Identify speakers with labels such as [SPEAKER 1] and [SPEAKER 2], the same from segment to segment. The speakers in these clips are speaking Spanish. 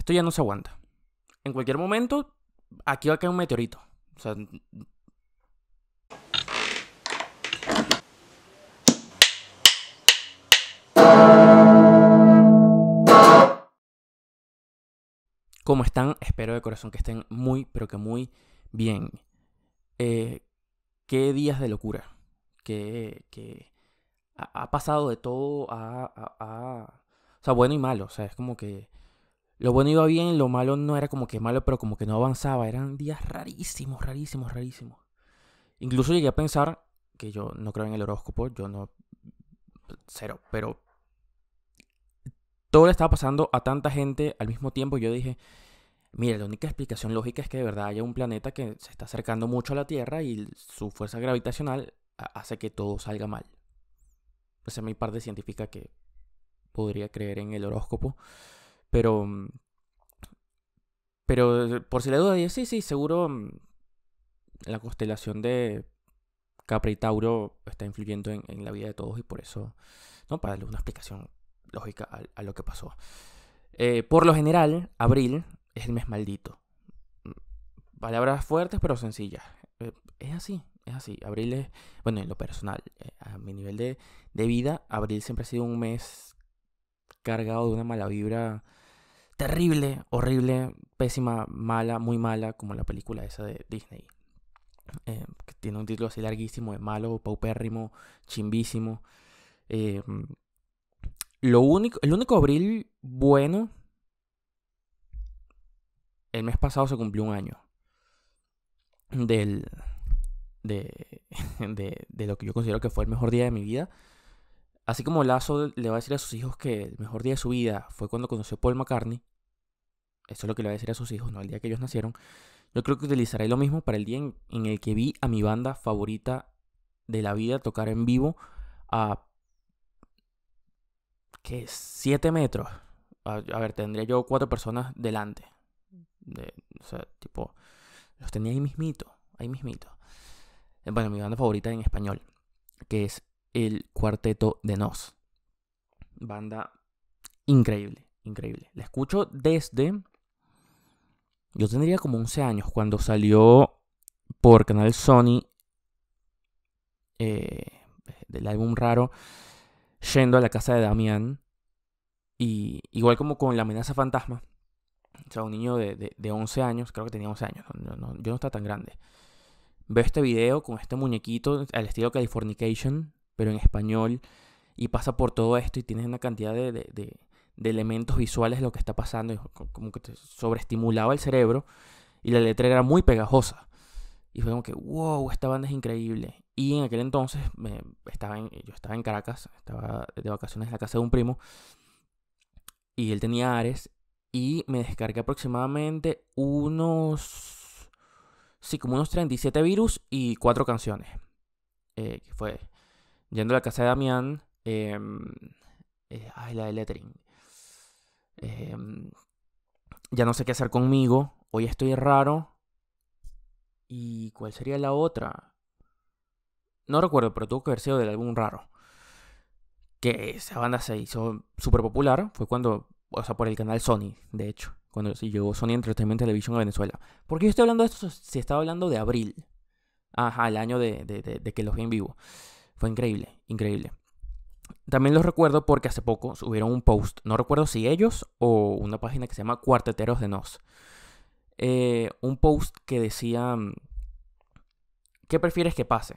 [SPEAKER 1] esto ya no se aguanta. En cualquier momento, aquí va a caer un meteorito. O sea, ¿Cómo están? Espero de corazón que estén muy, pero que muy bien. Eh, qué días de locura. Que, que ha, pasado de todo a, a, a, O sea, bueno y malo. O sea, es como que lo bueno iba bien, lo malo no era como que malo, pero como que no avanzaba. Eran días rarísimos, rarísimos, rarísimos. Incluso llegué a pensar que yo no creo en el horóscopo, yo no. Cero, pero. Todo le estaba pasando a tanta gente al mismo tiempo. Yo dije, mire, la única explicación lógica es que de verdad haya un planeta que se está acercando mucho a la Tierra y su fuerza gravitacional hace que todo salga mal. Esa es mi parte científica que podría creer en el horóscopo. Pero. Mm, pero eh, por si la duda, sí, sí, seguro mm, la constelación de Capra y Tauro está influyendo en, la vida de todos y por eso, ¿no? Para darle una explicación lógica a, lo que pasó. Eh, por lo general, abril es el mes maldito. Mm, palabras fuertes pero sencillas. Eh, es así, es así. Abril es, bueno, en lo personal, a mi nivel de, de, vida, abril siempre ha sido un mes cargado de una mala vibra terrible, horrible, pésima, mala, muy mala, como la película esa de Disney. Eh, que tiene un título así larguísimo de malo, paupérrimo, chimbísimo. Em, lo único, el único abril bueno, el mes pasado se cumplió un año del, de, de, lo que yo considero que fue el mejor día de mi vida, Así como Lazo le va a decir a sus hijos que el mejor día de su vida fue cuando conoció a Paul McCartney, eso es lo que le va a decir a sus hijos, no el día que ellos nacieron, yo creo que utilizaré lo mismo para el día en, el que vi a mi banda favorita de la vida tocar en vivo a... ¿Qué? 7 metros. A, ver, tendría yo cuatro personas delante. De, o sea, tipo, los tenía ahí mismito, ahí mismito. Eh, bueno, mi banda favorita en español, que es el cuarteto de Nos. Banda increíble, increíble. La escucho desde... Yo tendría como 11 años cuando salió por Canal Sony eh, del álbum raro yendo a la casa de Damián. Y igual como con la amenaza fantasma. O sea, un niño de, 11 años, creo que tenía 11 años, yo no estaba tan grande. Veo este video con este muñequito al estilo Californication pero en español, y pasa por todo esto y tienes una cantidad de, de, elementos visuales de lo que está pasando, y como que te sobreestimulaba el cerebro, y la letra era muy pegajosa. Y fue como que, wow, esta banda es increíble. Y en aquel entonces me, estaba yo estaba en Caracas, estaba de vacaciones en la casa de un primo, y él tenía Ares, y me descargué aproximadamente unos sí, como unos 37 virus y cuatro canciones. Eh, que fue yendo a la casa de Damián, em, eh, ay, la de lettering. Em, ya no sé qué hacer conmigo. Hoy estoy raro. ¿Y cuál sería la otra? No recuerdo, pero tuvo que haber sido del álbum raro. Que esa banda se hizo súper popular. Fue cuando, o sea, por el canal Sony, de hecho. Cuando llegó Sony Entertainment Television a Venezuela. ¿Por qué yo estoy hablando de esto? si estaba hablando de abril. Ajá, el año de, de que los vi en vivo. Fue increíble, increíble. También los recuerdo porque hace poco subieron un post, no recuerdo si ellos o una página que se llama Cuarteteros de Nos. Eh, un post que decía, mm, ¿qué prefieres que pase?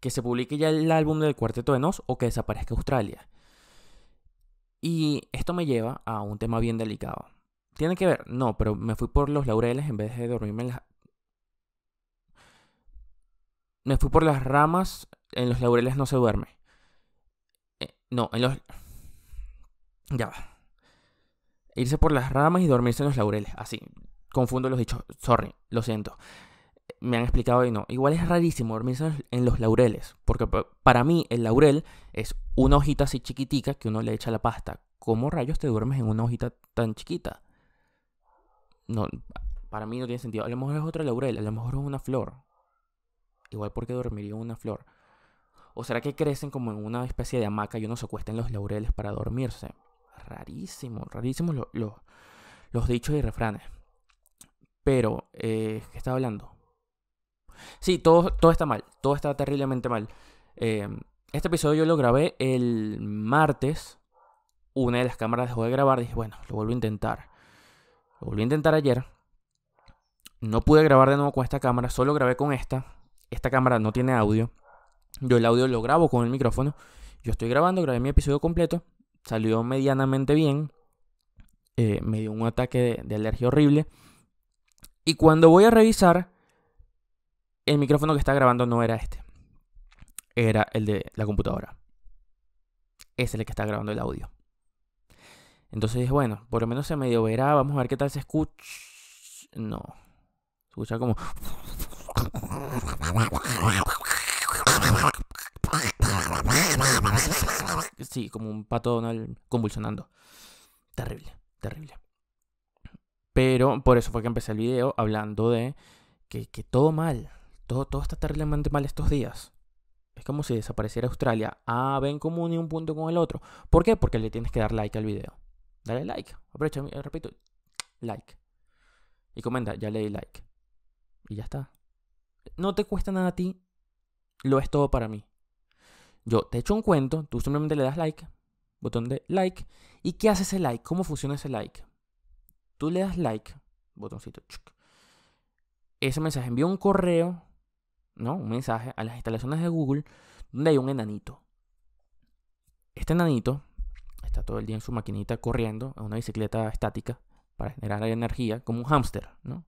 [SPEAKER 1] ¿Que se publique ya el álbum del Cuarteto de Nos o que desaparezca Australia? Y esto me lleva a un tema bien delicado. ¿Tiene que ver? No, pero me fui por los laureles en vez de dormirme en la me fui por las ramas, en los laureles no se duerme. Eh, no, en los... Ya va. Irse por las ramas y dormirse en los laureles, así. Confundo los dichos, sorry, lo siento. Me han explicado y no. Igual es rarísimo dormirse en los laureles, porque para mí el laurel es una hojita así chiquitica que uno le echa la pasta. ¿Cómo rayos te duermes en una hojita tan chiquita? No, para mí no tiene sentido. A lo mejor es otra laurel, a lo mejor es una flor igual porque dormiría en una flor. ¿O será que crecen como en una especie de hamaca y uno se cuesta en los laureles para dormirse? Rarísimo, rarísimo los dichos y refranes. Pero, eh, ¿qué estaba hablando? Sí, todo, todo está mal, todo está terriblemente mal. Em, este episodio yo lo grabé el martes. Una de las cámaras dejó de grabar. Dije, bueno, lo vuelvo a intentar. Lo volví a intentar ayer. No pude grabar de nuevo con esta cámara, solo grabé con esta esta cámara no tiene audio. Yo el audio lo grabo con el micrófono. Yo estoy grabando, grabé mi episodio completo. Salió medianamente bien. Eh, me dio un ataque de, alergia horrible. Y cuando voy a revisar, el micrófono que está grabando no era este. Era el de la computadora. es el que está grabando el audio. Entonces bueno, por lo menos se medio verá. Vamos a ver qué tal se escucha. No. Se escucha como. Sí, como un pato convulsionando. Terrible, terrible. Pero por eso fue que empecé el video hablando de que, todo mal, todo, todo está terriblemente mal estos días. Es como si desapareciera Australia. Ah, ven común y un punto con el otro. ¿Por qué? Porque le tienes que dar like al video. Dale like. Aprovecha, eh, repito, like. Y comenta, ya le di like. Y ya está no te cuesta nada a ti, lo es todo para mí. Yo te echo un cuento, tú simplemente le das like, botón de like, y ¿qué hace ese like? ¿Cómo funciona ese like? Tú le das like, botoncito, ese mensaje envía un correo, ¿no? Un mensaje a las instalaciones de Google donde hay un enanito. Este enanito está todo el día en su maquinita corriendo, en una bicicleta estática, para generar energía, como un hámster, ¿no?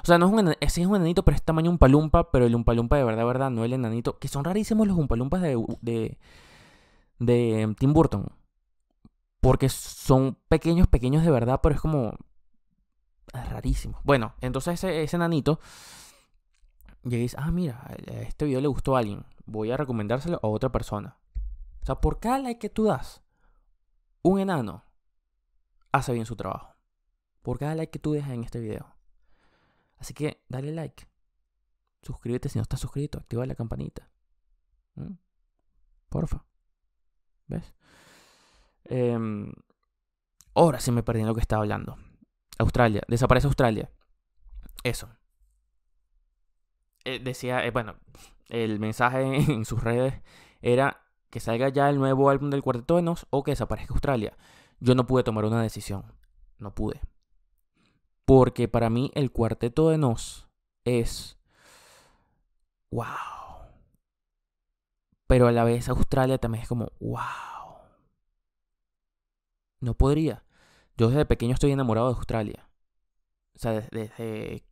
[SPEAKER 1] O sea, no es un, es un enanito, pero es tamaño un palumpa, pero el un palumpa de verdad, verdad, no el enanito, que son rarísimos los un de, de, de em, Tim Burton, porque son pequeños, pequeños de verdad, pero es como ah, rarísimo. Bueno, entonces ese, ese enanito, lleguéis, ah, mira, a este video le gustó a alguien, voy a recomendárselo a otra persona. O sea, por cada like que tú das, un enano hace bien su trabajo por cada like que tú dejas en este video. Así que dale like. Suscríbete si no estás suscrito. Activa la campanita. ¿Mm? Porfa. ¿Ves? Em, ahora sí me perdí en lo que estaba hablando. Australia. Desaparece Australia. Eso. Eh, decía, eh, bueno, el mensaje en, sus redes era que salga ya el nuevo álbum del Cuarteto de Nos o que desaparezca Australia. Yo no pude tomar una decisión. No pude. Porque para mí el cuarteto de Nos es. ¡Wow! Pero a la vez Australia también es como. ¡Wow! No podría. Yo desde pequeño estoy enamorado de Australia. O sea, desde.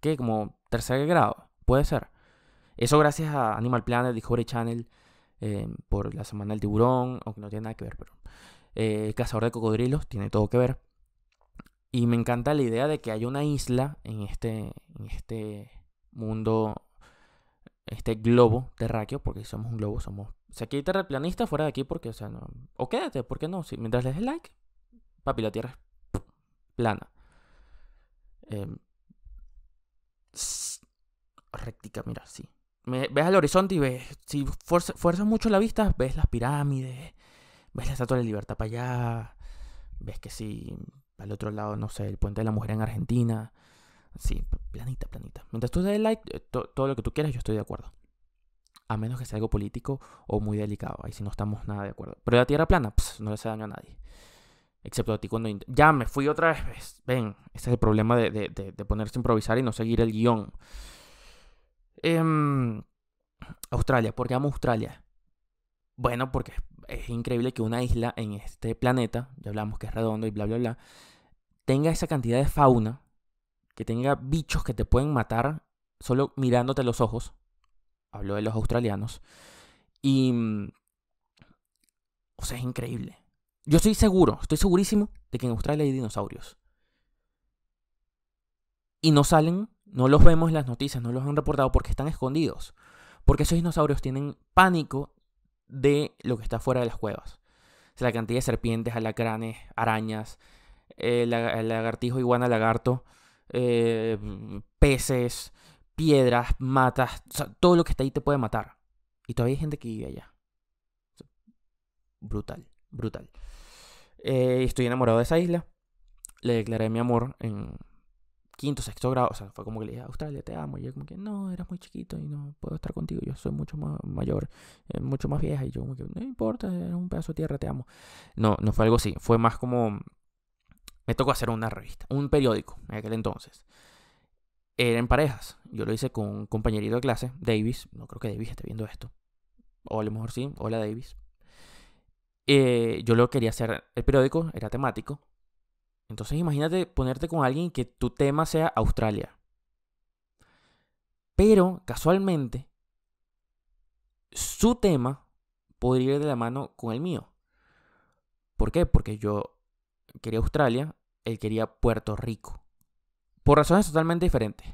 [SPEAKER 1] ¿Qué? Como tercer grado. Puede ser. Eso gracias a Animal Planet, Discovery Channel, eh, por la semana del tiburón, aunque no tiene nada que ver, pero. Eh, el cazador de cocodrilos tiene todo que ver. Y me encanta la idea de que hay una isla en este, en este mundo, este globo terráqueo, porque somos un globo, somos... si aquí hay planista fuera de aquí porque, o sea, no... O quédate, ¿por qué no? Si, mientras les des like, papi, la Tierra es plana. Eh, rectica, mira, sí. ves al horizonte y ves, si fuerzas mucho la vista, ves las pirámides, ves la Estatua de Libertad para allá, ves que sí al otro lado, no sé, el Puente de la Mujer en Argentina. Sí, planita, planita. Mientras tú des like, eh, todo lo que tú quieras, yo estoy de acuerdo. A menos que sea algo político o muy delicado. Ahí sí no estamos nada de acuerdo. Pero la tierra plana, pues, no le hace daño a nadie. Excepto a ti cuando... Ya me fui otra vez. Ven, ese es el problema de, ponerse a improvisar y no seguir el guión. Em, Australia, ¿por qué amo Australia? Bueno, porque es increíble que una isla en este planeta, ya hablamos que es redondo y bla, bla, bla, tenga esa cantidad de fauna, que tenga bichos que te pueden matar solo mirándote los ojos, hablo de los australianos, y... Mm, o sea, es increíble. Yo estoy seguro, estoy segurísimo de que en Australia hay dinosaurios. Y no salen, no los vemos en las noticias, no los han reportado porque están escondidos. Porque esos dinosaurios tienen pánico de lo que está fuera de las cuevas. O sea, la cantidad de serpientes, alacranes, arañas, eh, el lagartijo, iguana, lagarto, eh, peces, piedras, matas, todo lo que está ahí te puede matar. Y todavía hay gente que vive allá. brutal, brutal. Eh, estoy enamorado de esa isla. Le declaré mi amor en quinto, sexto grado. O sea, fue como que le dije, Australia, te amo. Y yo como que, no, eras muy chiquito y no puedo estar contigo. Yo soy mucho más mayor, mucho más vieja. Y yo como que, no importa, eres un pedazo de tierra, te amo. No, no fue algo así. Fue más como me tocó hacer una revista, un periódico en aquel entonces. Eran parejas. Yo lo hice con un compañerito de clase, Davis. No creo que Davis esté viendo esto. O a lo mejor sí. Hola Davis. Eh, yo lo quería hacer, el periódico era temático. Entonces imagínate ponerte con alguien que tu tema sea Australia. Pero casualmente, su tema podría ir de la mano con el mío. ¿Por qué? Porque yo quería Australia él quería Puerto Rico. Por razones totalmente diferentes.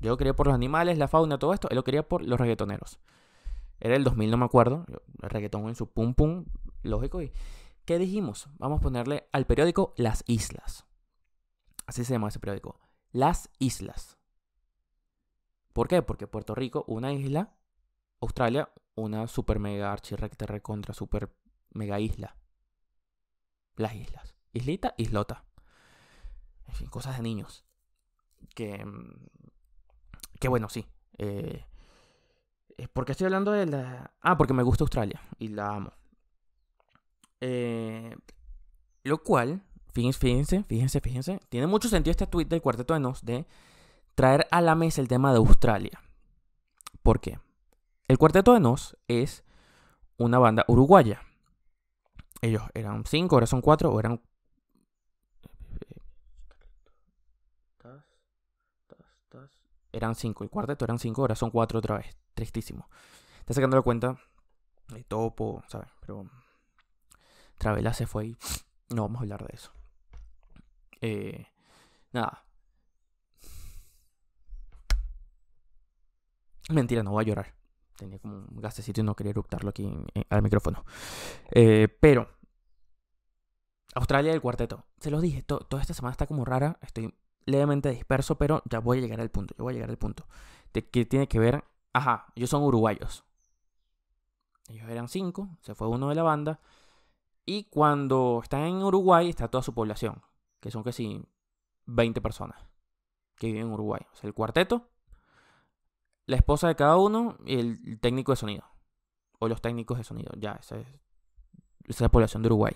[SPEAKER 1] Yo lo quería por los animales, la fauna, todo esto. Él lo quería por los reggaetoneros. Era el 2000, no me acuerdo. El reggaetón en su pum pum, lógico. ¿Y qué dijimos? Vamos a ponerle al periódico Las Islas. Así se llama ese periódico. Las Islas. ¿Por qué? Porque Puerto Rico, una isla. Australia, una super mega archirrecta contra super mega isla. Las islas. Islita, islota en fin, cosas de niños. Que, mm, que bueno, sí. Eh, eh ¿Por qué estoy hablando de la...? Ah, porque me gusta Australia y la amo. Eh, lo cual, fíjense, fíjense, fíjense, fíjense, tiene mucho sentido este tweet del Cuarteto de Nos de traer a la mesa el tema de Australia. ¿Por qué? El Cuarteto de Nos es una banda uruguaya. Ellos eran cinco, ahora son cuatro, o eran eran cinco, el cuarteto eran cinco, ahora son cuatro otra vez. Tristísimo. Está sacando la cuenta el eh, topo, ¿sabes? Pero Travela se fue y no vamos a hablar de eso. Eh, nada. Mentira, no voy a llorar. Tenía como un gasecito y no quería eructarlo aquí eh, al micrófono. pero, Australia del cuarteto. Se los dije, toda esta semana está como rara. Estoy levemente disperso, pero ya voy a llegar al punto, yo voy a llegar al punto. De que tiene que ver, ajá, ellos son uruguayos. Ellos eran cinco, se fue uno de la banda. Y cuando están en Uruguay está toda su población, que son casi 20 personas que viven en Uruguay. O sea, el cuarteto, la esposa de cada uno y el técnico de sonido. O los técnicos de sonido, ya, esa es, esa es la población de Uruguay.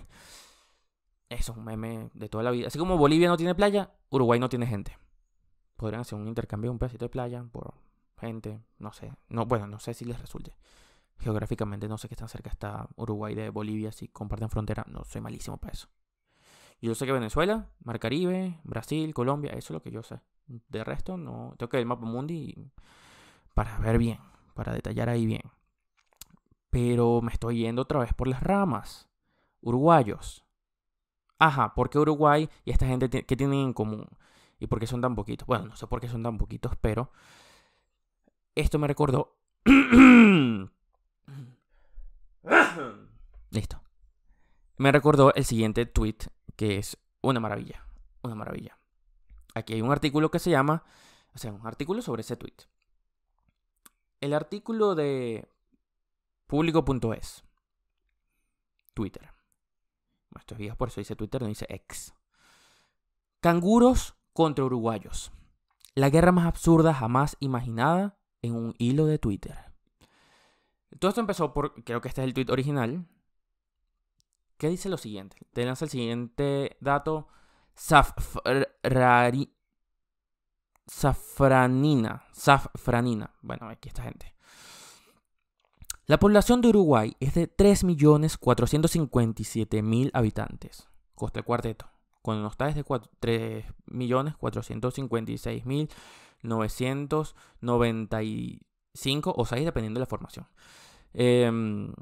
[SPEAKER 1] Eso es un meme de toda la vida. Así como Bolivia no tiene playa, Uruguay no tiene gente. Podrían hacer un intercambio un pedacito de playa por gente, no sé. No, bueno, no sé si les resulte. Geográficamente no sé qué tan cerca está Uruguay de Bolivia si comparten frontera. No, soy malísimo para eso. Yo sé que Venezuela, Mar Caribe, Brasil, Colombia, eso es lo que yo sé. De resto, no. Tengo que ver el mapa mundi para ver bien, para detallar ahí bien. Pero me estoy yendo otra vez por las ramas. Uruguayos, ajá, ¿por qué Uruguay y esta gente qué tienen en común? ¿Y por qué son tan poquitos? Bueno, no sé por qué son tan poquitos, pero esto me recordó... Listo. Me recordó el siguiente tweet, que es una maravilla, una maravilla. Aquí hay un artículo que se llama, o sea, un artículo sobre ese tweet. El artículo de público.es, Twitter. Nuestros días por eso dice Twitter, no dice ex. Canguros contra uruguayos. La guerra más absurda jamás imaginada en un hilo de Twitter. Todo esto empezó por, creo que este es el tweet original, que dice lo siguiente. Te lanza el siguiente dato. Safranina. Safranina. Bueno, aquí está gente. La población de Uruguay es de 3.457.000 habitantes. Costa el cuarteto. Con está es de 3.456.995 o 6, dependiendo de la formación. Em,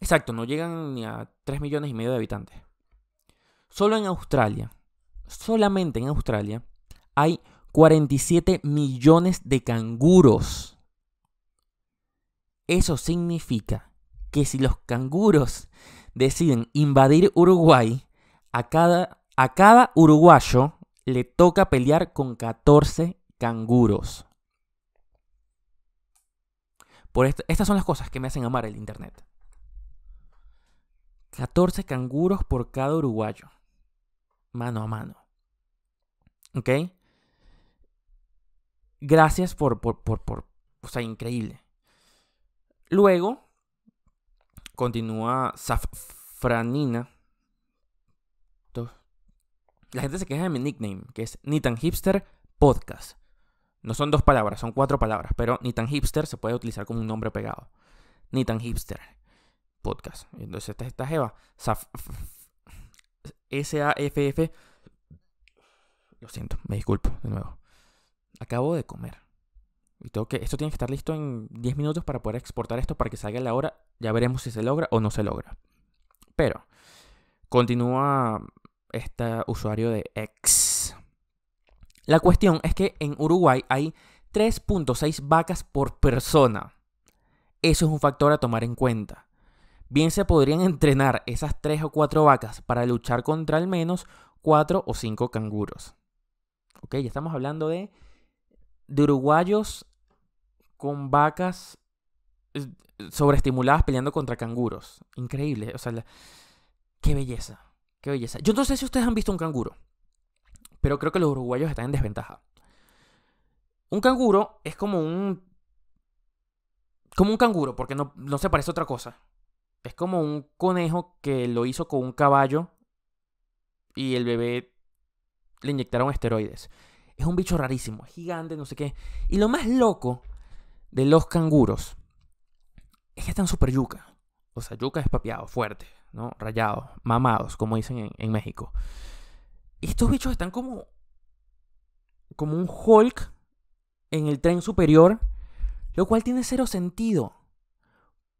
[SPEAKER 1] exacto, no llegan ni a 3 millones y medio de habitantes. Solo en Australia, solamente en Australia, hay 47 millones de canguros. Eso significa que si los canguros deciden invadir Uruguay, a cada, a cada uruguayo le toca pelear con 14 canguros. Por estas son las cosas que me hacen amar el Internet. 14 canguros por cada uruguayo. Mano a mano. ¿Ok? Gracias por... por o sea, increíble. Luego, continúa Safranina. La gente se queja de mi nickname, que es Nitan hipster podcast. No son dos palabras, son cuatro palabras, pero Nitan hipster se puede utilizar como un nombre pegado. Nitan hipster podcast. Entonces esta, esta jeva, S-A-F-F. Lo siento, me disculpo de nuevo. Acabo de comer que, esto tiene que estar listo en 10 minutos para poder exportar esto para que salga a la hora. Ya veremos si se logra o no se logra. Pero, continúa este usuario de X. La cuestión es que en Uruguay hay 3.6 vacas por persona. Eso es un factor a tomar en cuenta. Bien se podrían entrenar esas 3 o 4 vacas para luchar contra al menos 4 o 5 canguros. Ok, ya estamos hablando de, de uruguayos con vacas sobreestimuladas peleando contra canguros. Increíble, o sea, qué belleza, qué belleza. Yo no sé si ustedes han visto un canguro, pero creo que los uruguayos están en desventaja. Un canguro es como un... Como un canguro, porque no, no se parece a otra cosa. Es como un conejo que lo hizo con un caballo y el bebé le inyectaron esteroides. Es un bicho rarísimo, gigante, no sé qué. Y lo más loco de los canguros es que están súper yuca. O sea, yuca es papeado, fuerte, ¿no? Rayados, mamados, como dicen en, México. Y estos bichos están como. como un Hulk en el tren superior, lo cual tiene cero sentido.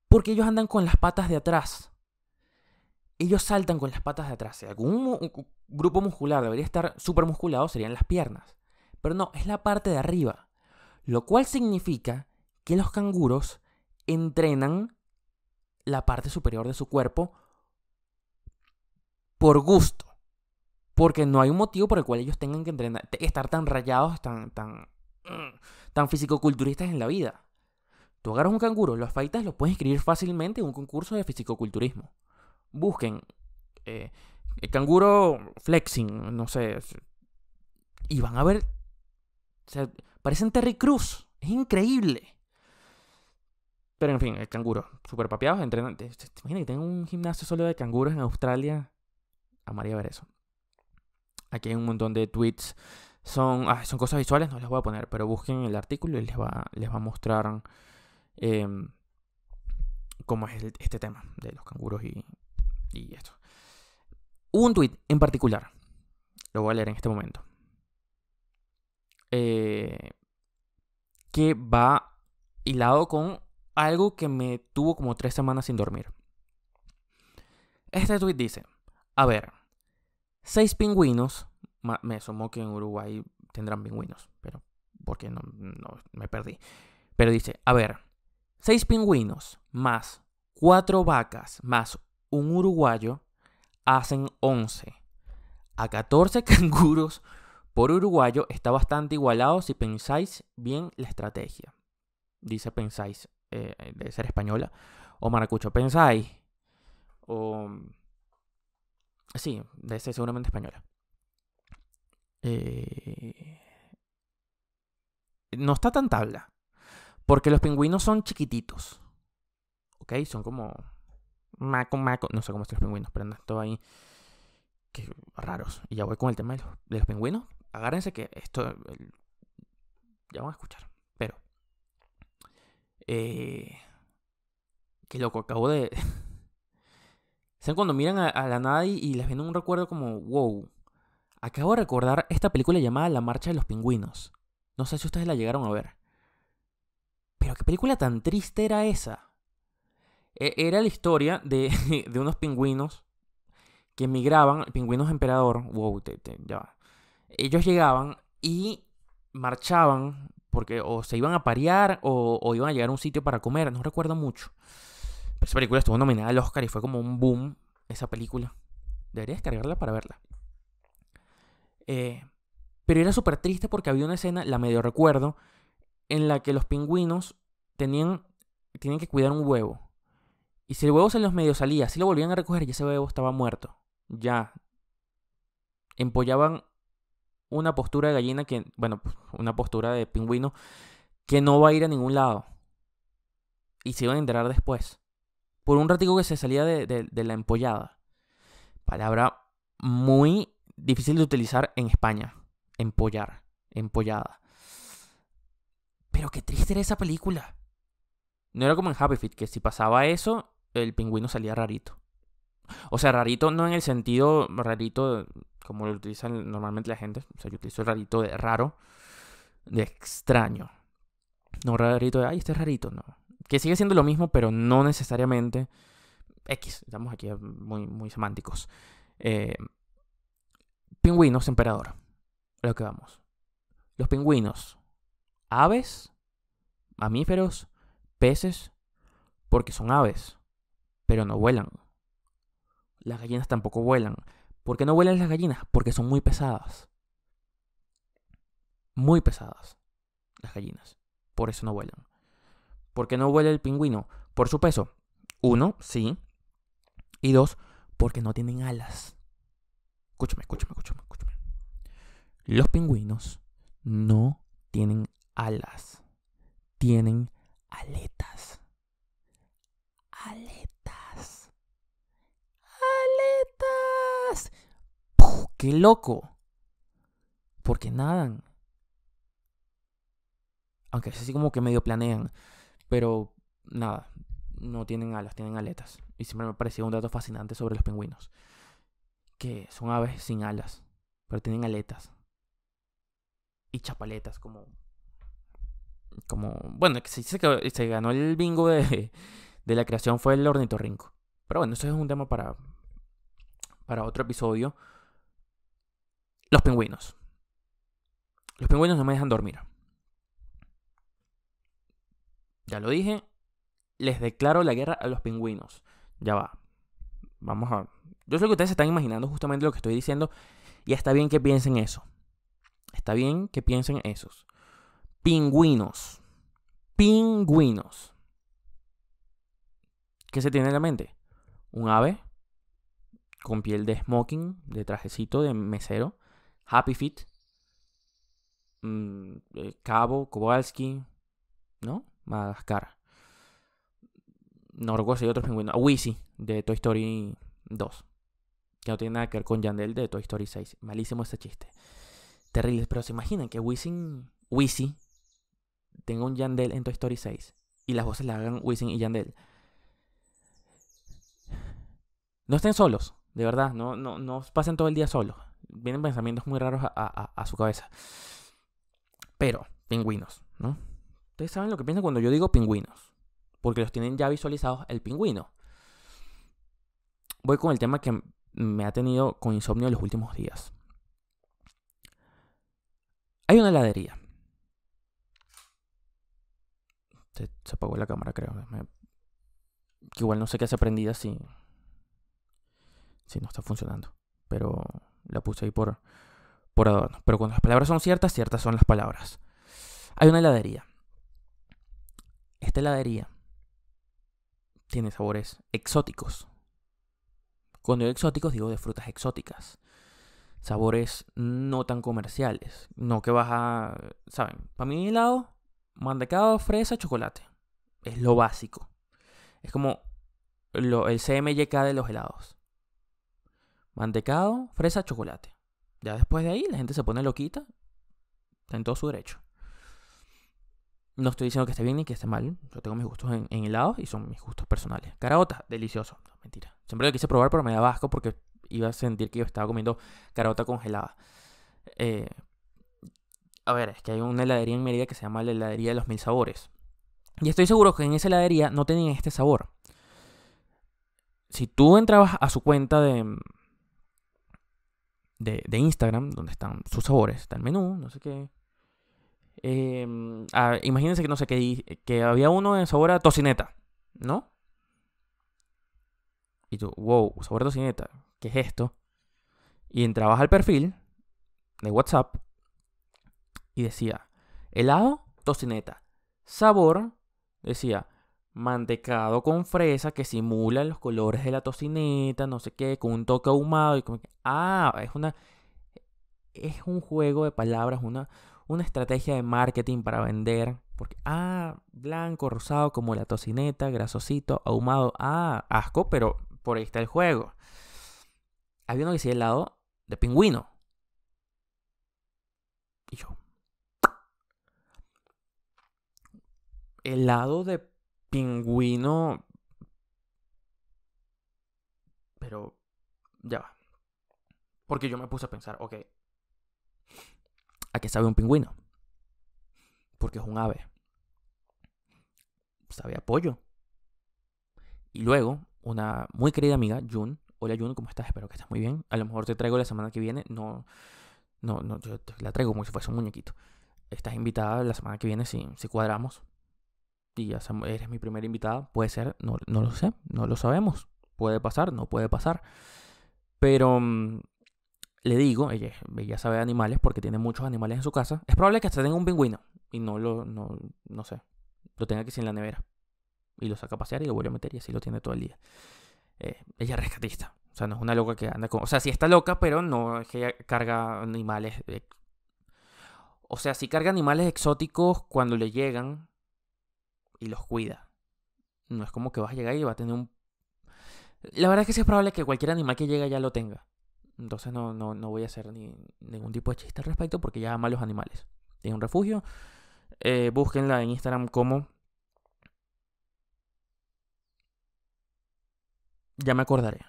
[SPEAKER 1] Porque ellos andan con las patas de atrás. Ellos saltan con las patas de atrás. Si algún grupo muscular debería estar súper musculado, serían las piernas. Pero no, es la parte de arriba. Lo cual significa que los canguros entrenan la parte superior de su cuerpo por gusto. Porque no hay un motivo por el cual ellos tengan que entrenar, estar tan rayados, tan, tan, mm, tan fisicoculturistas en la vida. Tú agarras un canguro, los faitas los puedes inscribir fácilmente en un concurso de fisicoculturismo. Busquen eh, el canguro flexing, no sé. Y van a ver. se parecen Terry Cruz. Es increíble. Pero en fin, el canguro, súper papeados, entrenante. ¿Te, un gimnasio solo de canguros en Australia? Amaría ver eso. Aquí hay un montón de tweets. Son, son cosas visuales, no las voy a poner, pero busquen el artículo y les va, les va a mostrar em, cómo es este tema de los canguros y, y esto. un tweet en particular, lo voy a leer en este momento, eh, que va hilado con algo que me tuvo como tres semanas sin dormir. Este tweet dice, a ver, seis pingüinos, me asomó que en Uruguay tendrán pingüinos, pero porque no, me perdí. Pero dice, a ver, seis pingüinos más cuatro vacas más un uruguayo hacen 11. A 14 canguros por uruguayo está bastante igualado si pensáis bien la estrategia. Dice pensáis eh, de ser española, o Maracucho pensáis o... Sí, de ser seguramente española. Eh, no está tan tabla, porque los pingüinos son chiquititos, ¿ok? Son como... Maco, maco, no sé cómo están los pingüinos, pero esto ahí que raros. Y ya voy con el tema de los, pingüinos. Agárrense que esto ya van a escuchar. Eh, que loco, acabo de... ¿Saben cuando miran a, la nadie y, les viene un recuerdo como, wow? Acabo de recordar esta película llamada La Marcha de los Pingüinos. No sé si ustedes la llegaron a ver. Pero qué película tan triste era esa. E, era la historia de, unos pingüinos que emigraban, pingüinos emperador, wow, te, te, ya. Ellos llegaban y marchaban porque o se iban a parear o, iban a llegar a un sitio para comer, no recuerdo mucho. Pero esa película estuvo nominada al Oscar y fue como un boom esa película. Debería descargarla para verla. Eh, pero era súper triste porque había una escena, la medio recuerdo, en la que los pingüinos tenían, que cuidar un huevo. Y si el huevo se los medio salía, si lo volvían a recoger, y ese huevo estaba muerto. Ya. Empollaban una postura de gallina que, bueno, pues, una postura de pingüino que no va a ir a ningún lado. Y se iban a enterar después. Por un ratico que se salía de, la empollada. Palabra muy difícil de utilizar en España. Empollar, empollada. Pero qué triste era esa película. No era como en Happy Feet, que si pasaba eso, el pingüino salía rarito. O sea, rarito no en el sentido rarito como lo utilizan normalmente la gente. O sea, yo utilizo el rarito de raro, de extraño. No rarito de, ay, este es rarito, no. Que sigue siendo lo mismo, pero no necesariamente. X, estamos aquí muy, muy semánticos. Eh, pingüinos, emperador. A lo que vamos. Los pingüinos. Aves, mamíferos, peces, porque son aves, pero no vuelan. Las gallinas tampoco vuelan. ¿Por qué no vuelan las gallinas? Porque son muy pesadas. Muy pesadas las gallinas. Por eso no vuelan. ¿Por qué no huele el pingüino? Por su peso. Uno, sí. Y dos, porque no tienen alas. Escúchame, escúchame, escúchame, escúchame. Los pingüinos no tienen alas. Tienen aletas. Aletas. ¡Qué loco! Porque nadan. Aunque así como que medio planean. Pero nada, no tienen alas, tienen aletas. Y siempre me parecido un dato fascinante sobre los pingüinos. Que son aves sin alas, pero tienen aletas. Y chapaletas, como... Como... Bueno, se que se ganó el bingo de, de la creación fue el ornitorrinco. Pero bueno, eso es un tema para, para otro episodio, los pingüinos. Los pingüinos no me dejan dormir. Ya lo dije, les declaro la guerra a los pingüinos. Ya va. Vamos a... Yo sé que ustedes se están imaginando justamente lo que estoy diciendo y está bien que piensen eso. Está bien que piensen esos. Pingüinos. Pingüinos. ¿Qué se tiene en la mente? ¿Un ave? con piel de smoking, de trajecito, de mesero. Happy Feet. Mm, eh, Cabo, Kowalski, ¿no? Madagascar. Norgos y otros pingüinos. Ah, Wizzy. de Toy Story 2. Que no tiene nada que ver con Yandel de Toy Story 6. Malísimo este chiste. Terrible Pero se imaginan que Wisin, tenga un Yandel en Toy Story 6. Y las voces La hagan Wisin y Yandel. No estén solos. De verdad, no, no, no pasen todo el día solo. Vienen pensamientos muy raros a, su cabeza. Pero, pingüinos, ¿no? Ustedes saben lo que piensan cuando yo digo pingüinos. Porque los tienen ya visualizados el pingüino. Voy con el tema que me ha tenido con insomnio los últimos días. Hay una heladería. Se, apagó la cámara, creo. Que igual no sé qué hace prendida así si no está funcionando. Pero la puse ahí por, por adorno. Pero cuando las palabras son ciertas, ciertas son las palabras. Hay una heladería. Esta heladería tiene sabores exóticos. Cuando digo exóticos, digo de frutas exóticas. Sabores no tan comerciales. No que vas a. ¿Saben? Para mí, helado, mandecado fresa, chocolate. Es lo básico. Es como el CMYK de los helados. Mantecado, fresa, chocolate. Ya después de ahí la gente se pone loquita. Está en todo su derecho. No estoy diciendo que esté bien ni que esté mal. Yo tengo mis gustos en, helados y son mis gustos personales. Caraota, delicioso. mentira. Siempre lo quise probar, pero me daba asco porque iba a sentir que yo estaba comiendo carota congelada. Eh, a ver, es que hay una heladería en Mérida que se llama la heladería de los mil sabores. Y estoy seguro que en esa heladería no tenían este sabor. Si tú entrabas a su cuenta de, de, Instagram, donde están sus sabores, está el menú, no sé qué. Em, ah, imagínense que no sé qué, que había uno en sabor a tocineta, ¿no? Y tú, wow, sabor a tocineta, ¿qué es esto? Y entraba al perfil de WhatsApp y decía, helado, tocineta, sabor, decía, mantecado con fresa que simula los colores de la tocineta, no sé qué, con un toque ahumado y como ah, es una es un juego de palabras, una una estrategia de marketing para vender, porque ah, blanco, rosado como la tocineta, grasosito, ahumado, ah, asco, pero por ahí está el juego. Había uno que decía helado de pingüino. Y yo el helado de pingüino. Pero ya va. Porque yo me puse a pensar, ok, ¿a qué sabe un pingüino? Porque es un ave. Sabe a pollo. Y luego, una muy querida amiga, Jun. Hola Jun, ¿cómo estás? Espero que estés muy bien. A lo mejor te traigo la semana que viene. No, no, no, yo te la traigo como si fuese un muñequito. Estás invitada la semana que viene si, si cuadramos eres mi primera invitada, puede ser, no, lo sé, no lo sabemos, puede pasar, no puede pasar. Pero mm, le digo, ella, ella sabe de animales porque tiene muchos animales en su casa, es probable que hasta tenga un pingüino y no lo, no, no sé, lo tenga aquí sin la nevera. Y lo saca a pasear y lo vuelve a meter y así lo tiene todo el día. Eh, ella es rescatista. O sea, no es una loca que anda con... O sea, sí está loca, pero no es que ella carga animales. Eh, o sea, sí carga animales exóticos cuando le llegan, y los cuida. No es como que vas a llegar y va a tener un... La verdad es que sí es probable que cualquier animal que llegue ya lo tenga. Entonces no, no, no voy a hacer ningún tipo de chiste al respecto porque ya ama a los animales. Tiene un refugio. Eh, búsquenla en Instagram como... Ya me acordaré.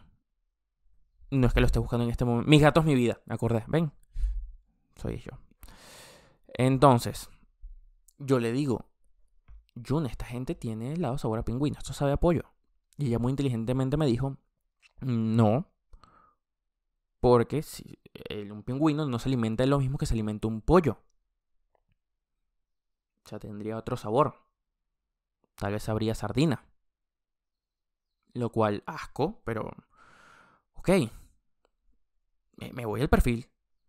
[SPEAKER 1] No es que lo esté buscando en este momento. Mis gatos, mi vida. Me acordé. Ven. Soy yo. Entonces, yo le digo, Jun, esta gente tiene helado sabor a pingüino, esto sabe a pollo. Y ella muy inteligentemente me dijo, no, porque si, un pingüino no se alimenta de lo mismo que se alimenta un pollo. O sea, tendría otro sabor. Tal vez sabría sardina. Lo cual, asco, pero... Ok. Me, voy al perfil.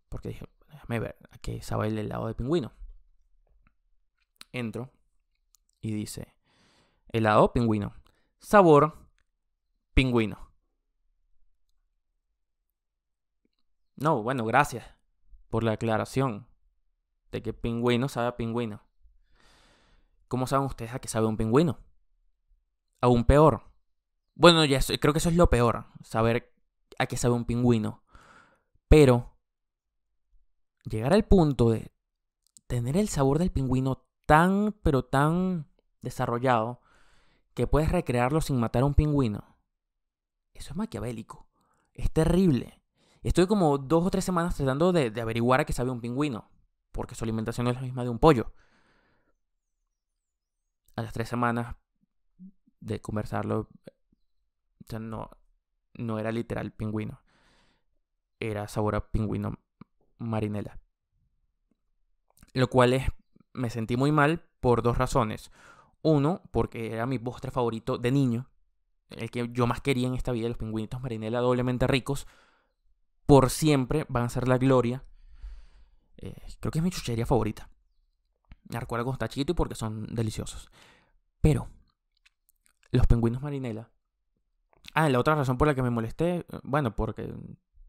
[SPEAKER 1] Porque dije, déjame ver a qué sabe el helado de pingüino. Entro y dice, helado pingüino, sabor pingüino. No, bueno, gracias por la aclaración de que pingüino sabe a pingüino. ¿Cómo saben ustedes a qué sabe un pingüino? Aún peor. Bueno, ya creo que eso es lo peor, saber a qué sabe un pingüino. Pero llegar al punto de tener el sabor del pingüino tan, pero tan desarrollado que puedes recrearlo sin matar a un pingüino. Eso es maquiavélico. Es terrible. Estoy como dos o tres semanas tratando de, averiguar a qué sabe un pingüino, porque su alimentación es la misma de un pollo. A las tres semanas de conversarlo, o sea, no, no era literal pingüino. Era sabor a pingüino marinela. Lo cual es, me sentí muy mal por dos razones. Uno, porque era mi postre favorito de niño, el que yo más quería en esta vida, los pingüinitos marinela doblemente ricos, por siempre van a ser la gloria. Eh, creo que es mi chuchería favorita. me recuerdo está chiquito y porque son deliciosos. Pero, los pingüinos marinela. Ah, la otra razón por la que me molesté, eh, bueno, porque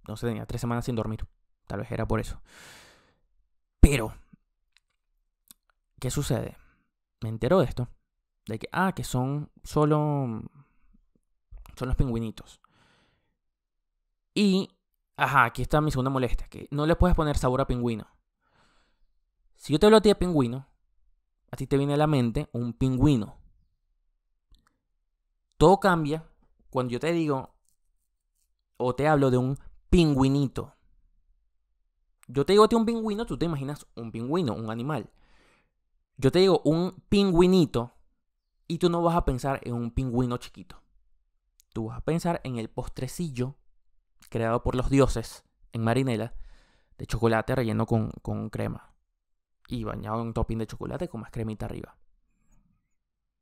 [SPEAKER 1] no sé, tenía tres semanas sin dormir. Tal vez era por eso. Pero, ¿qué sucede? Me entero de esto de que, ah, que son solo, son los pingüinitos. Y, ajá, aquí está mi segunda molestia, que no le puedes poner sabor a pingüino. Si yo te hablo a ti de pingüino, a ti te viene a la mente un pingüino. Todo cambia cuando yo te digo o te hablo de un pingüinito. Yo te digo a ti un pingüino, tú te imaginas un pingüino, un animal. Yo te digo un pingüinito y tú no vas a pensar en un pingüino chiquito. Tú vas a pensar en el postrecillo creado por los dioses en marinela de chocolate relleno con, crema. Y bañado en un topping de chocolate con más cremita arriba.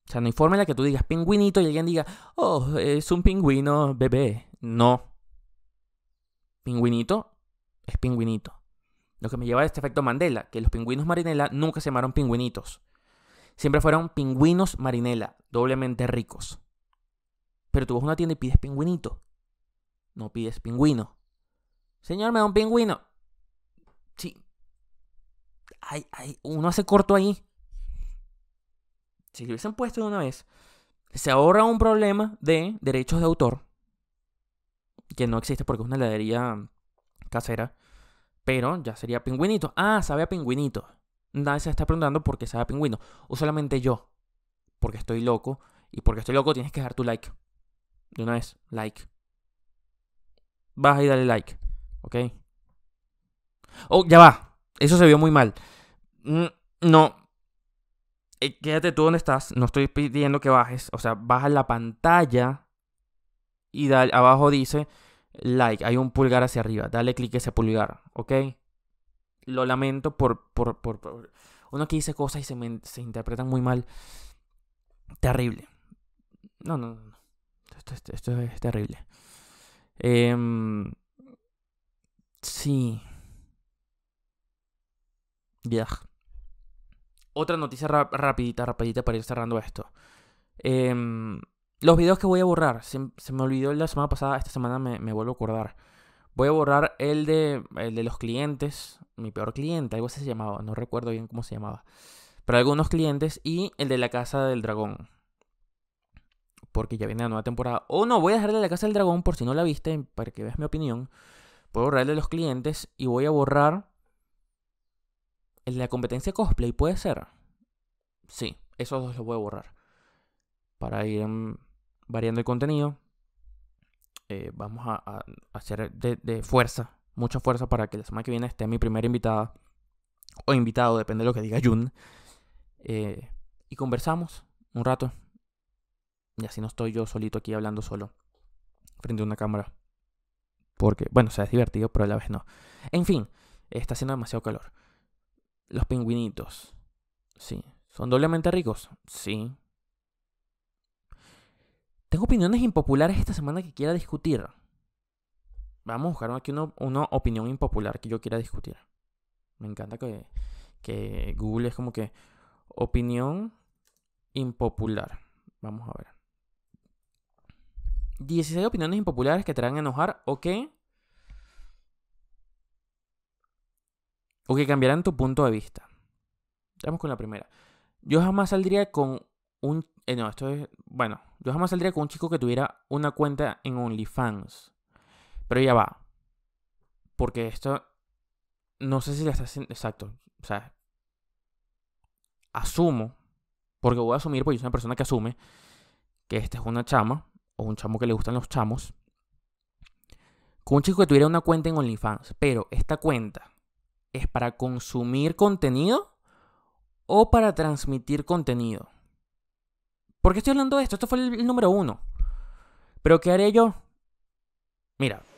[SPEAKER 1] O sea, no hay la que tú digas pingüinito y alguien diga, oh, es un pingüino bebé. No. Pingüinito es pingüinito. Lo que me lleva a este efecto Mandela, que los pingüinos marinela nunca se llamaron pingüinitos siempre fueron pingüinos marinela, doblemente ricos. Pero tú vas a una tienda y pides pingüinito. No pides pingüino. Señor, me da un pingüino. Sí. Ay, ay, uno hace corto ahí. Si hubiesen puesto de una vez, se ahorra un problema de derechos de autor. Que no existe porque es una heladería casera. Pero ya sería pingüinito. Ah, sabe a pingüinito nadie se está preguntando por qué sabe a pingüino. O solamente yo. Porque estoy loco. Y porque estoy loco tienes que dejar tu like. De una vez, like. Baja y dale like. ¿Ok? Oh, ya va. Eso se vio muy mal. Mm, no. Eh, quédate tú donde estás. No estoy pidiendo que bajes. O sea, baja la pantalla. Y abajo dice like. Hay un pulgar hacia arriba. Dale clic ese pulgar. ¿Ok? lo lamento por, por, por, uno que dice cosas y se, se interpretan muy mal. Terrible. No, no, no. Esto, es terrible. Em, sí. Ya. Otra noticia rapidita, rapidita para ir cerrando esto. Em, los videos que voy a borrar. Se, me olvidó la semana pasada. Esta semana me vuelvo a acordar. Voy a borrar el de, el de los clientes, mi peor cliente, algo así se llamaba, no recuerdo bien cómo se llamaba. Pero algunos clientes y el de la Casa del Dragón. Porque ya viene la nueva temporada. O oh, no, voy a dejarle la Casa del Dragón por si no la viste, para que veas mi opinión. Voy a borrar el de los clientes y voy a borrar el de la competencia cosplay, puede ser. Sí, esos dos los voy a borrar. Para ir em, variando el contenido. Eh, vamos a, hacer de, fuerza, mucha fuerza para que la semana que viene esté mi primera invitada o invitado, depende de lo que diga Jun. Eh, y conversamos un rato. Y así no estoy yo solito aquí hablando solo frente a una cámara. Porque, bueno, se sea, es divertido, pero a la vez no. En fin, está haciendo demasiado calor. Los pingüinitos. Sí. ¿Son doblemente ricos? Sí. Tengo opiniones impopulares esta semana que quiera discutir. Vamos a buscar aquí una, opinión impopular que yo quiera discutir. Me encanta que, Google es como que opinión impopular. Vamos a ver. 16 opiniones impopulares que te harán enojar o que. O que cambiarán tu punto de vista. Vamos con la primera. Yo jamás saldría con un. Eh, no, esto es. Bueno, yo jamás saldría con un chico que tuviera una cuenta en OnlyFans. Pero ya va. Porque esto. No sé si la está haciendo. Exacto. O sea. Asumo. Porque voy a asumir, porque yo soy una persona que asume. Que esta es una chama. O un chamo que le gustan los chamos. Con un chico que tuviera una cuenta en OnlyFans. Pero esta cuenta. ¿Es para consumir contenido? ¿O para transmitir contenido? ¿Por qué estoy hablando de esto? Esto fue el, número uno. Pero ¿qué haré yo? Mira,